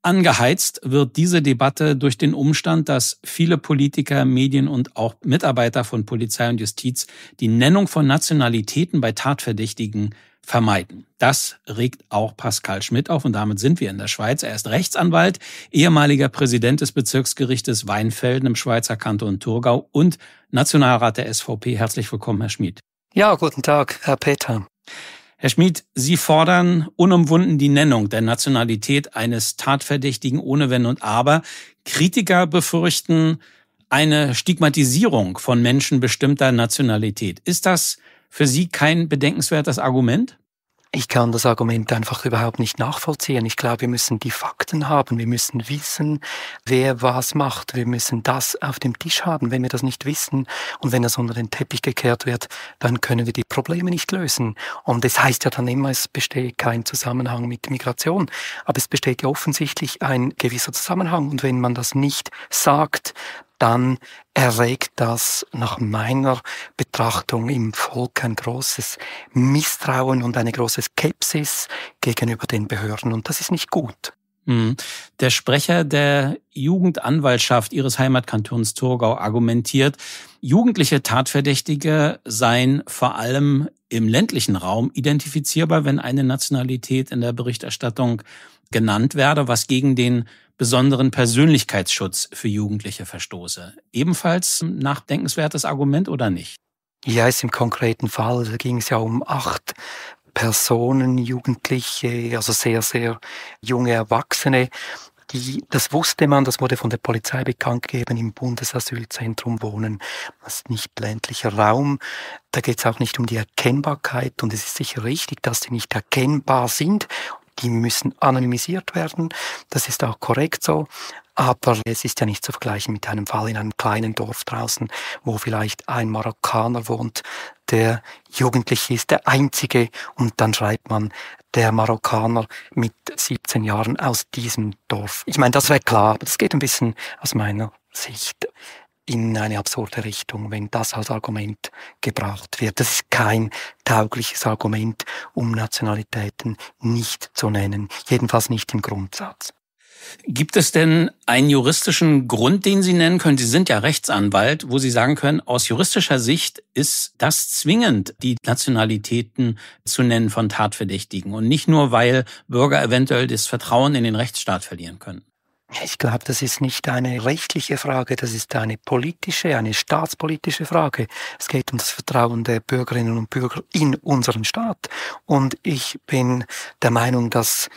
Angeheizt wird diese Debatte durch den Umstand, dass viele Politiker, Medien und auch Mitarbeiter von Polizei und Justiz die Nennung von Nationalitäten bei Tatverdächtigen vermeiden. Das regt auch Pascal Schmidt auf und damit sind wir in der Schweiz. Er ist Rechtsanwalt, ehemaliger Präsident des Bezirksgerichtes Weinfelden im Schweizer Kanton Thurgau und Nationalrat der SVP. Herzlich willkommen, Herr Schmidt. Ja, guten Tag, Herr Peter. Herr Schmid, Sie fordern unumwunden die Nennung der Nationalität eines Tatverdächtigen ohne Wenn und Aber. Kritiker befürchten eine Stigmatisierung von Menschen bestimmter Nationalität. Ist das für Sie kein bedenkenswertes Argument? ich kann das Argument einfach überhaupt nicht nachvollziehen. Ich glaube, wir müssen die Fakten haben. Wir müssen wissen, wer was macht. Wir müssen das auf dem Tisch haben. Wenn wir das nicht wissen und wenn das unter den Teppich gekehrt wird, dann können wir die Probleme nicht lösen. Und das heißt ja dann immer, es besteht kein Zusammenhang mit Migration. Aber es besteht ja offensichtlich ein gewisser Zusammenhang. Und wenn man das nicht sagt, dann erregt das nach meiner Betrachtung im Volk ein großes Misstrauen und eine große Skepsis gegenüber den Behörden. Und das ist nicht gut. Mhm. Der Sprecher der Jugendanwaltschaft ihres Heimatkantons Thurgau argumentiert, jugendliche Tatverdächtige seien vor allem im ländlichen Raum identifizierbar, wenn eine Nationalität in der Berichterstattung genannt werde, was gegen den besonderen Persönlichkeitsschutz für Jugendliche verstoße. Ebenfalls ein nachdenkenswertes Argument oder nicht? Ja, ist im konkreten Fall, da ging es ja um acht Personen, Jugendliche, also sehr, sehr junge Erwachsene. Die, das wusste man, das wurde von der Polizei bekannt gegeben, im Bundesasylzentrum wohnen. Das ist nicht ländlicher Raum. Da geht es auch nicht um die Erkennbarkeit und es ist sicher richtig, dass die nicht erkennbar sind die müssen anonymisiert werden. Das ist auch korrekt so. Aber es ist ja nicht zu vergleichen mit einem Fall in einem kleinen Dorf draußen, wo vielleicht ein Marokkaner wohnt, der jugendlich ist, der einzige, und dann schreibt man, der Marokkaner mit 17 Jahren aus diesem Dorf. Ich meine, das wäre klar, aber das geht ein bisschen aus meiner Sicht in eine absurde Richtung, wenn das als Argument gebracht wird. Das ist kein taugliches Argument, um Nationalitäten nicht zu nennen, jedenfalls nicht im Grundsatz. Gibt es denn einen juristischen Grund, den Sie nennen können? Sie sind ja Rechtsanwalt, wo Sie sagen können, aus juristischer Sicht ist das zwingend, die Nationalitäten zu nennen von Tatverdächtigen und nicht nur, weil Bürger eventuell das Vertrauen in den Rechtsstaat verlieren können. Ich glaube, das ist nicht eine rechtliche Frage, das ist eine politische, eine staatspolitische Frage. Es geht um das Vertrauen der Bürgerinnen und Bürger in unseren Staat. Und ich bin der Meinung, dass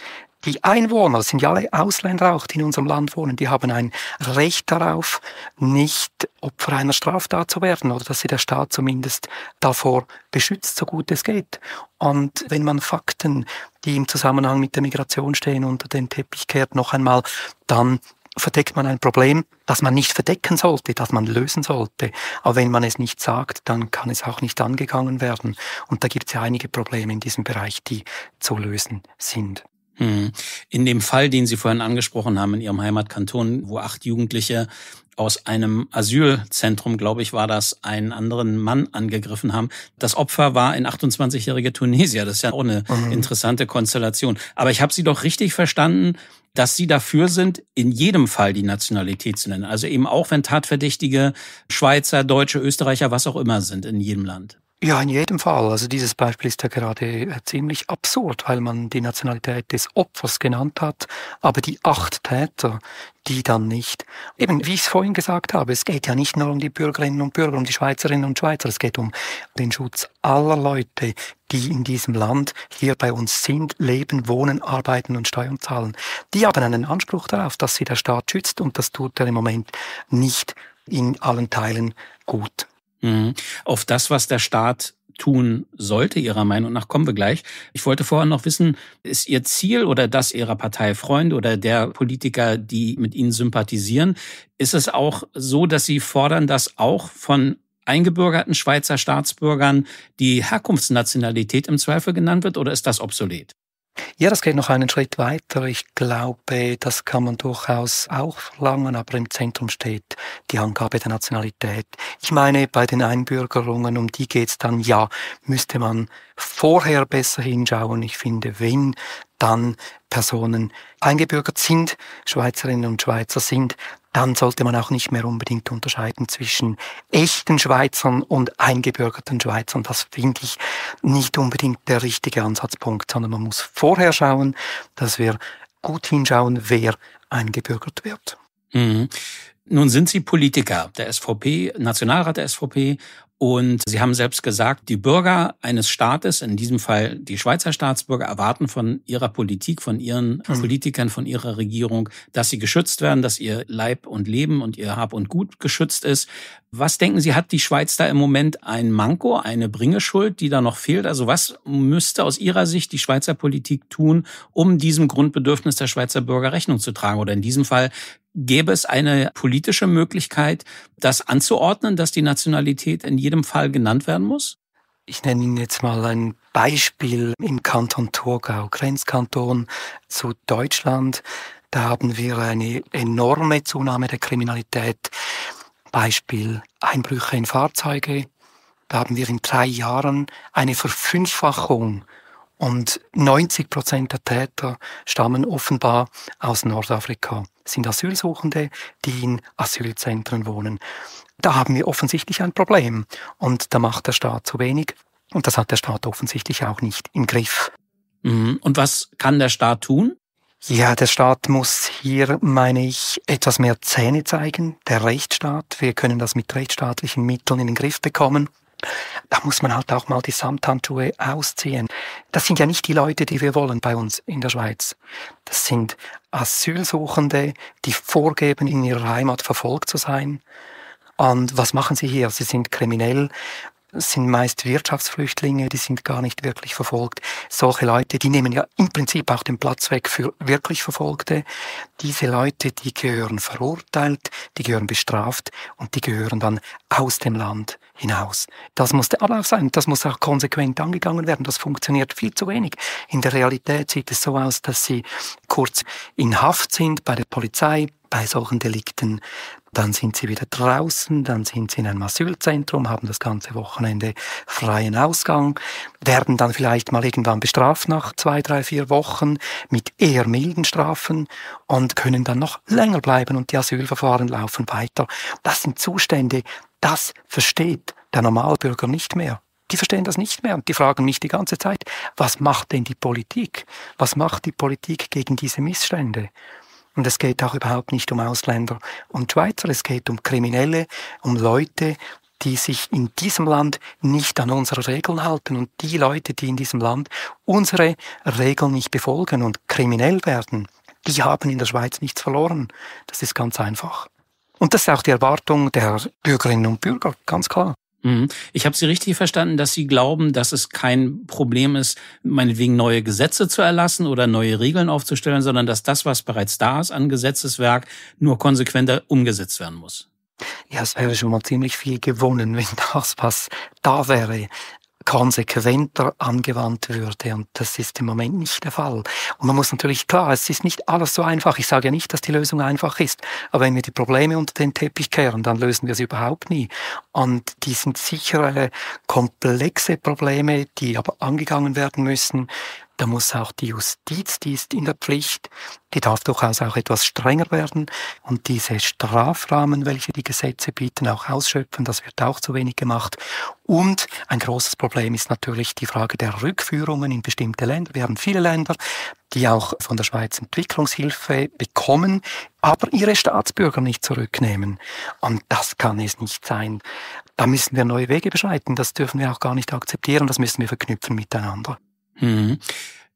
die Einwohner, das sind ja alle Ausländer auch, die in unserem Land wohnen, die haben ein Recht darauf, nicht Opfer einer Straftat zu werden oder dass sie der Staat zumindest davor beschützt, so gut es geht. Und wenn man Fakten, die im Zusammenhang mit der Migration stehen, unter den Teppich kehrt, noch einmal, dann verdeckt man ein Problem, das man nicht verdecken sollte, das man lösen sollte. Aber wenn man es nicht sagt, dann kann es auch nicht angegangen werden. Und da gibt es ja einige Probleme in diesem Bereich, die zu lösen sind. Mhm. In dem Fall, den Sie vorhin angesprochen haben, in Ihrem Heimatkanton, wo acht Jugendliche aus einem Asylzentrum, glaube ich, war das, einen anderen Mann angegriffen haben. Das Opfer war ein 28-jähriger Tunesier. Das ist ja auch eine mhm. interessante Konstellation. Aber ich habe Sie doch richtig verstanden, dass Sie dafür sind, in jedem Fall die Nationalität zu nennen. Also eben auch, wenn Tatverdächtige Schweizer, Deutsche, Österreicher, was auch immer sind in jedem Land. Ja, in jedem Fall. Also dieses Beispiel ist ja gerade äh, ziemlich absurd, weil man die Nationalität des Opfers genannt hat, aber die acht Täter, die dann nicht. Eben, wie ich es vorhin gesagt habe, es geht ja nicht nur um die Bürgerinnen und Bürger, um die Schweizerinnen und Schweizer, es geht um den Schutz aller Leute, die in diesem Land hier bei uns sind, leben, wohnen, arbeiten und Steuern zahlen. Die haben einen Anspruch darauf, dass sie der Staat schützt und das tut er im Moment nicht in allen Teilen gut. Mhm. Auf das, was der Staat tun sollte, Ihrer Meinung nach, kommen wir gleich. Ich wollte vorher noch wissen, ist Ihr Ziel oder das Ihrer Parteifreunde oder der Politiker, die mit Ihnen sympathisieren, ist es auch so, dass Sie fordern, dass auch von eingebürgerten Schweizer Staatsbürgern die Herkunftsnationalität im Zweifel genannt wird oder ist das obsolet? Ja, das geht noch einen Schritt weiter. Ich glaube, das kann man durchaus auch verlangen, aber im Zentrum steht die Angabe der Nationalität. Ich meine, bei den Einbürgerungen, um die geht's dann, ja, müsste man vorher besser hinschauen. Ich finde, wenn dann Personen eingebürgert sind, Schweizerinnen und Schweizer sind, dann sollte man auch nicht mehr unbedingt unterscheiden zwischen echten Schweizern und eingebürgerten Schweizern. Das finde ich nicht unbedingt der richtige Ansatzpunkt, sondern man muss vorher schauen, dass wir gut hinschauen, wer eingebürgert wird. Mhm. Nun sind Sie Politiker der SVP, Nationalrat der SVP und Sie haben selbst gesagt, die Bürger eines Staates, in diesem Fall die Schweizer Staatsbürger, erwarten von ihrer Politik, von ihren hm. Politikern, von ihrer Regierung, dass sie geschützt werden, dass ihr Leib und Leben und ihr Hab und Gut geschützt ist. Was denken Sie, hat die Schweiz da im Moment ein Manko, eine Bringeschuld, die da noch fehlt? Also was müsste aus Ihrer Sicht die Schweizer Politik tun, um diesem Grundbedürfnis der Schweizer Bürger Rechnung zu tragen? Oder in diesem Fall Gäbe es eine politische Möglichkeit, das anzuordnen, dass die Nationalität in jedem Fall genannt werden muss? Ich nenne Ihnen jetzt mal ein Beispiel im Kanton Thurgau, Grenzkanton zu Deutschland. Da haben wir eine enorme Zunahme der Kriminalität. Beispiel Einbrüche in Fahrzeuge. Da haben wir in drei Jahren eine Verfünffachung und 90 Prozent der Täter stammen offenbar aus Nordafrika sind Asylsuchende, die in Asylzentren wohnen. Da haben wir offensichtlich ein Problem und da macht der Staat zu wenig und das hat der Staat offensichtlich auch nicht im Griff. Mhm. Und was kann der Staat tun? Ja, der Staat muss hier, meine ich, etwas mehr Zähne zeigen. Der Rechtsstaat, wir können das mit rechtsstaatlichen Mitteln in den Griff bekommen. Da muss man halt auch mal die Samthandschuhe ausziehen. Das sind ja nicht die Leute, die wir wollen bei uns in der Schweiz. Das sind Asylsuchende, die vorgeben, in ihrer Heimat verfolgt zu sein. Und was machen sie hier? Sie sind kriminell, das sind meist Wirtschaftsflüchtlinge, die sind gar nicht wirklich verfolgt. Solche Leute, die nehmen ja im Prinzip auch den Platz weg für wirklich Verfolgte. Diese Leute, die gehören verurteilt, die gehören bestraft und die gehören dann aus dem Land hinaus. Das muss der Ablauf sein. Das muss auch konsequent angegangen werden. Das funktioniert viel zu wenig. In der Realität sieht es so aus, dass sie kurz in Haft sind bei der Polizei, bei solchen Delikten. Dann sind sie wieder draußen, dann sind sie in einem Asylzentrum, haben das ganze Wochenende freien Ausgang, werden dann vielleicht mal irgendwann bestraft nach zwei, drei, vier Wochen mit eher milden Strafen und können dann noch länger bleiben und die Asylverfahren laufen weiter. Das sind Zustände, das versteht der Normalbürger nicht mehr. Die verstehen das nicht mehr und die fragen mich die ganze Zeit, was macht denn die Politik? Was macht die Politik gegen diese Missstände? Und es geht auch überhaupt nicht um Ausländer und Schweizer, es geht um Kriminelle, um Leute, die sich in diesem Land nicht an unsere Regeln halten und die Leute, die in diesem Land unsere Regeln nicht befolgen und kriminell werden, die haben in der Schweiz nichts verloren. Das ist ganz einfach. Und das ist auch die Erwartung der Bürgerinnen und Bürger, ganz klar. Mhm. Ich habe Sie richtig verstanden, dass Sie glauben, dass es kein Problem ist, meinetwegen neue Gesetze zu erlassen oder neue Regeln aufzustellen, sondern dass das, was bereits da ist an Gesetzeswerk, nur konsequenter umgesetzt werden muss. Ja, es wäre schon mal ziemlich viel gewonnen, wenn das, was da wäre, konsequenter angewandt würde. Und das ist im Moment nicht der Fall. Und man muss natürlich, klar, es ist nicht alles so einfach. Ich sage ja nicht, dass die Lösung einfach ist. Aber wenn wir die Probleme unter den Teppich kehren, dann lösen wir sie überhaupt nie. Und die sind sicher komplexe Probleme, die aber angegangen werden müssen da muss auch die Justiz, die ist in der Pflicht, die darf durchaus auch etwas strenger werden und diese Strafrahmen, welche die Gesetze bieten, auch ausschöpfen. Das wird auch zu wenig gemacht. Und ein großes Problem ist natürlich die Frage der Rückführungen in bestimmte Länder. Wir haben viele Länder, die auch von der Schweiz Entwicklungshilfe bekommen, aber ihre Staatsbürger nicht zurücknehmen. Und das kann es nicht sein. Da müssen wir neue Wege beschreiten. Das dürfen wir auch gar nicht akzeptieren. Das müssen wir verknüpfen miteinander. Mhm.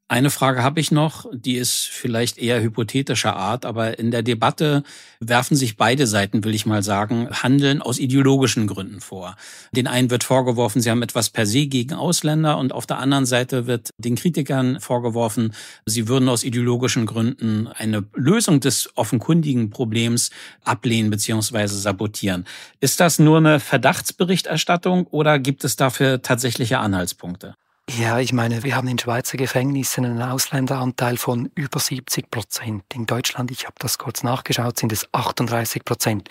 Eine Frage habe ich noch, die ist vielleicht eher hypothetischer Art, aber in der Debatte werfen sich beide Seiten, will ich mal sagen, Handeln aus ideologischen Gründen vor. Den einen wird vorgeworfen, sie haben etwas per se gegen Ausländer und auf der anderen Seite wird den Kritikern vorgeworfen, sie würden aus ideologischen Gründen eine Lösung des offenkundigen Problems ablehnen bzw. sabotieren. Ist das nur eine Verdachtsberichterstattung oder gibt es dafür tatsächliche Anhaltspunkte? Ja, ich meine, wir haben in Schweizer Gefängnissen einen Ausländeranteil von über 70 Prozent. In Deutschland, ich habe das kurz nachgeschaut, sind es 38 Prozent.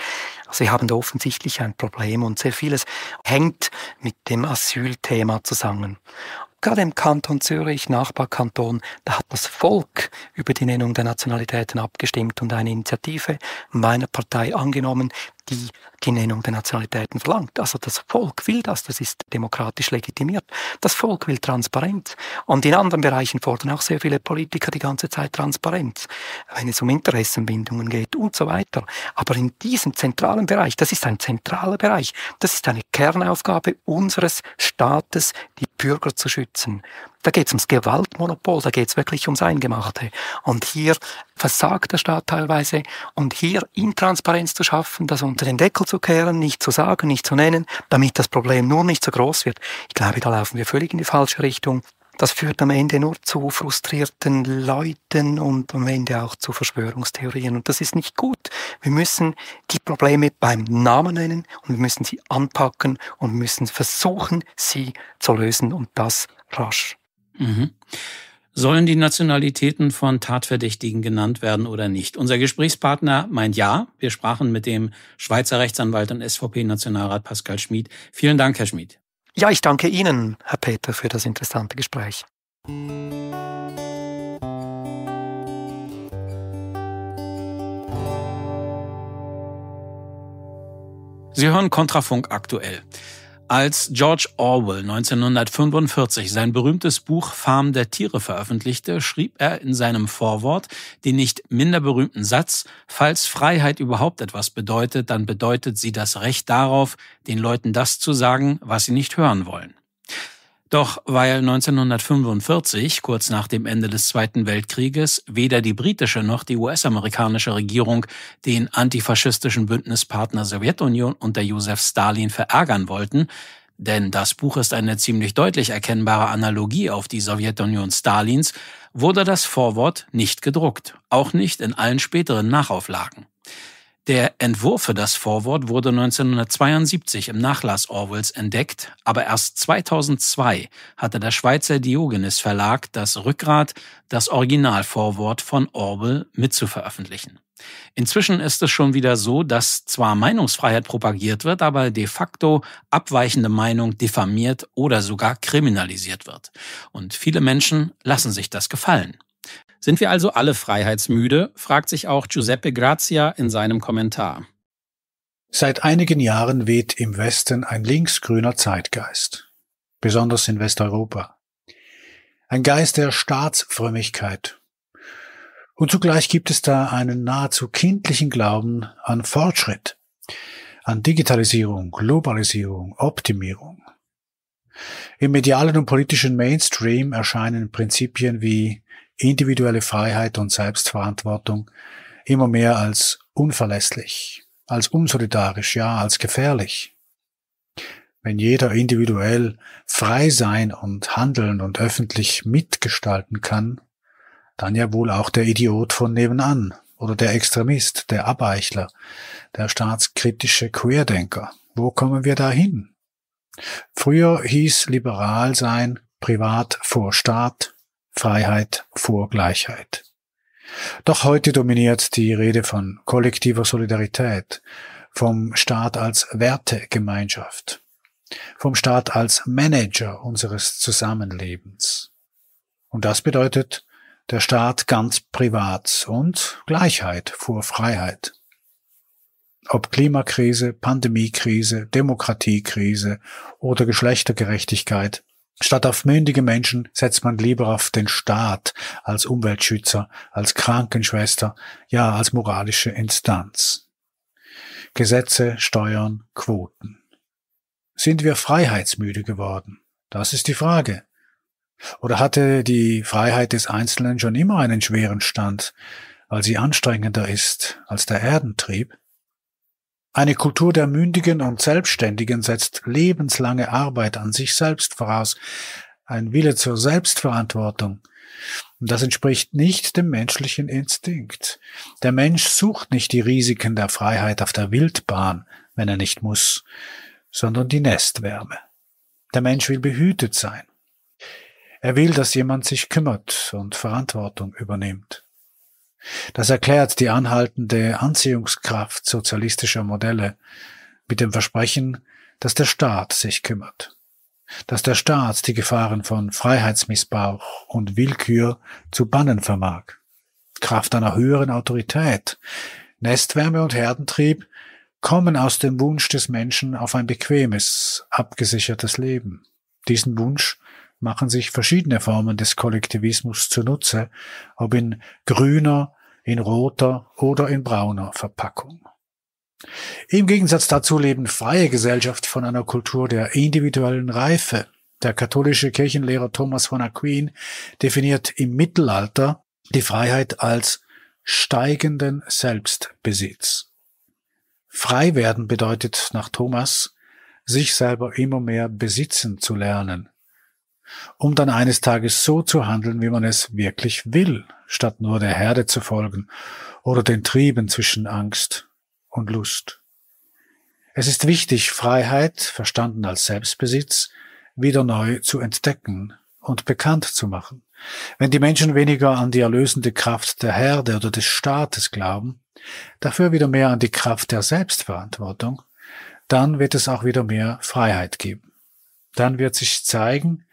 Also wir haben da offensichtlich ein Problem und sehr vieles hängt mit dem Asylthema zusammen. Gerade im Kanton Zürich, Nachbarkanton, da hat das Volk über die Nennung der Nationalitäten abgestimmt und eine Initiative meiner Partei angenommen, die die Nennung der Nationalitäten verlangt. Also das Volk will das, das ist demokratisch legitimiert. Das Volk will Transparenz. Und in anderen Bereichen fordern auch sehr viele Politiker die ganze Zeit Transparenz, wenn es um Interessenbindungen geht und so weiter. Aber in diesem zentralen Bereich, das ist ein zentraler Bereich, das ist eine Kernaufgabe unseres Staates, die Bürger zu schützen. Da geht es ums Gewaltmonopol, da geht es wirklich ums Eingemachte. Und hier versagt der Staat teilweise. Und hier Intransparenz zu schaffen, das unter den Deckel zu kehren, nicht zu sagen, nicht zu nennen, damit das Problem nur nicht so groß wird. Ich glaube, da laufen wir völlig in die falsche Richtung. Das führt am Ende nur zu frustrierten Leuten und am Ende auch zu Verschwörungstheorien. Und das ist nicht gut. Wir müssen die Probleme beim Namen nennen und wir müssen sie anpacken und müssen versuchen, sie zu lösen und das rasch. Mhm. Sollen die Nationalitäten von Tatverdächtigen genannt werden oder nicht? Unser Gesprächspartner meint ja. Wir sprachen mit dem Schweizer Rechtsanwalt und SVP-Nationalrat Pascal Schmid. Vielen Dank, Herr Schmid. Ja, ich danke Ihnen, Herr Peter, für das interessante Gespräch. Sie hören Kontrafunk aktuell. Als George Orwell 1945 sein berühmtes Buch Farm der Tiere veröffentlichte, schrieb er in seinem Vorwort den nicht minder berühmten Satz, falls Freiheit überhaupt etwas bedeutet, dann bedeutet sie das Recht darauf, den Leuten das zu sagen, was sie nicht hören wollen. Doch weil 1945, kurz nach dem Ende des Zweiten Weltkrieges, weder die britische noch die US-amerikanische Regierung den antifaschistischen Bündnispartner Sowjetunion unter Josef Stalin verärgern wollten, denn das Buch ist eine ziemlich deutlich erkennbare Analogie auf die Sowjetunion Stalins, wurde das Vorwort nicht gedruckt, auch nicht in allen späteren Nachauflagen. Der Entwurf für das Vorwort wurde 1972 im Nachlass Orwells entdeckt, aber erst 2002 hatte der Schweizer Diogenes Verlag das Rückgrat, das Originalvorwort von Orwell mitzuveröffentlichen. Inzwischen ist es schon wieder so, dass zwar Meinungsfreiheit propagiert wird, aber de facto abweichende Meinung diffamiert oder sogar kriminalisiert wird. Und viele Menschen lassen sich das gefallen. Sind wir also alle freiheitsmüde, fragt sich auch Giuseppe Grazia in seinem Kommentar. Seit einigen Jahren weht im Westen ein linksgrüner Zeitgeist, besonders in Westeuropa. Ein Geist der Staatsfrömmigkeit. Und zugleich gibt es da einen nahezu kindlichen Glauben an Fortschritt, an Digitalisierung, Globalisierung, Optimierung. Im medialen und politischen Mainstream erscheinen Prinzipien wie individuelle Freiheit und Selbstverantwortung immer mehr als unverlässlich, als unsolidarisch, ja, als gefährlich. Wenn jeder individuell frei sein und handeln und öffentlich mitgestalten kann, dann ja wohl auch der Idiot von nebenan oder der Extremist, der Abeichler, der staatskritische Querdenker. Wo kommen wir da hin? Früher hieß liberal sein privat vor Staat, Freiheit vor Gleichheit. Doch heute dominiert die Rede von kollektiver Solidarität, vom Staat als Wertegemeinschaft, vom Staat als Manager unseres Zusammenlebens. Und das bedeutet der Staat ganz privat und Gleichheit vor Freiheit. Ob Klimakrise, Pandemiekrise, Demokratiekrise oder Geschlechtergerechtigkeit, Statt auf mündige Menschen setzt man lieber auf den Staat als Umweltschützer, als Krankenschwester, ja als moralische Instanz. Gesetze, Steuern, Quoten. Sind wir freiheitsmüde geworden? Das ist die Frage. Oder hatte die Freiheit des Einzelnen schon immer einen schweren Stand, weil sie anstrengender ist als der Erdentrieb? Eine Kultur der Mündigen und Selbstständigen setzt lebenslange Arbeit an sich selbst voraus, ein Wille zur Selbstverantwortung. Und das entspricht nicht dem menschlichen Instinkt. Der Mensch sucht nicht die Risiken der Freiheit auf der Wildbahn, wenn er nicht muss, sondern die Nestwärme. Der Mensch will behütet sein. Er will, dass jemand sich kümmert und Verantwortung übernimmt. Das erklärt die anhaltende Anziehungskraft sozialistischer Modelle mit dem Versprechen, dass der Staat sich kümmert, dass der Staat die Gefahren von Freiheitsmissbrauch und Willkür zu bannen vermag. Kraft einer höheren Autorität, Nestwärme und Herdentrieb kommen aus dem Wunsch des Menschen auf ein bequemes, abgesichertes Leben. Diesen Wunsch machen sich verschiedene Formen des Kollektivismus zunutze, ob in grüner, in roter oder in brauner Verpackung. Im Gegensatz dazu leben freie Gesellschaft von einer Kultur der individuellen Reife. Der katholische Kirchenlehrer Thomas von Aquin definiert im Mittelalter die Freiheit als steigenden Selbstbesitz. Frei werden bedeutet nach Thomas, sich selber immer mehr besitzen zu lernen, um dann eines Tages so zu handeln, wie man es wirklich will, statt nur der Herde zu folgen oder den Trieben zwischen Angst und Lust. Es ist wichtig, Freiheit, verstanden als Selbstbesitz, wieder neu zu entdecken und bekannt zu machen. Wenn die Menschen weniger an die erlösende Kraft der Herde oder des Staates glauben, dafür wieder mehr an die Kraft der Selbstverantwortung, dann wird es auch wieder mehr Freiheit geben. Dann wird sich zeigen,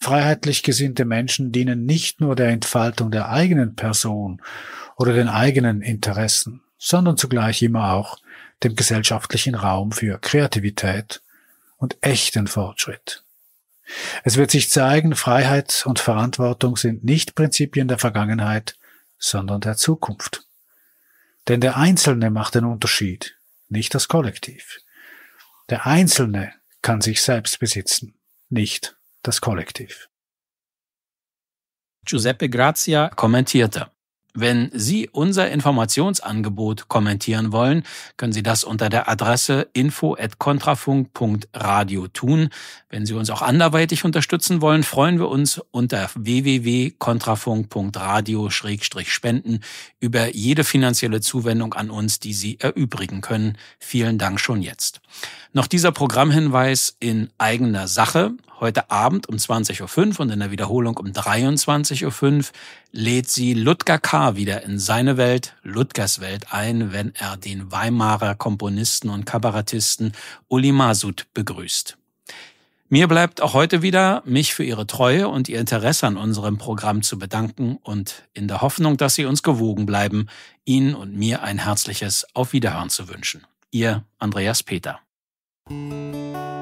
Freiheitlich gesinnte Menschen dienen nicht nur der Entfaltung der eigenen Person oder den eigenen Interessen, sondern zugleich immer auch dem gesellschaftlichen Raum für Kreativität und echten Fortschritt. Es wird sich zeigen, Freiheit und Verantwortung sind nicht Prinzipien der Vergangenheit, sondern der Zukunft. Denn der Einzelne macht den Unterschied, nicht das Kollektiv. Der Einzelne kann sich selbst besitzen, nicht das Kollektiv. Giuseppe Grazia kommentierte. Wenn Sie unser Informationsangebot kommentieren wollen, können Sie das unter der Adresse info@kontrafunk.radio tun. Wenn Sie uns auch anderweitig unterstützen wollen, freuen wir uns unter www.kontrafunk.radio-spenden über jede finanzielle Zuwendung an uns, die Sie erübrigen können. Vielen Dank schon jetzt. Noch dieser Programmhinweis in eigener Sache. Heute Abend um 20.05 Uhr und in der Wiederholung um 23.05 Uhr lädt sie Ludger K. wieder in seine Welt, Ludgers Welt ein, wenn er den Weimarer Komponisten und Kabarettisten Uli Masud begrüßt. Mir bleibt auch heute wieder, mich für Ihre Treue und Ihr Interesse an unserem Programm zu bedanken und in der Hoffnung, dass Sie uns gewogen bleiben, Ihnen und mir ein herzliches Auf Wiederhören zu wünschen. Ihr Andreas Peter. Musik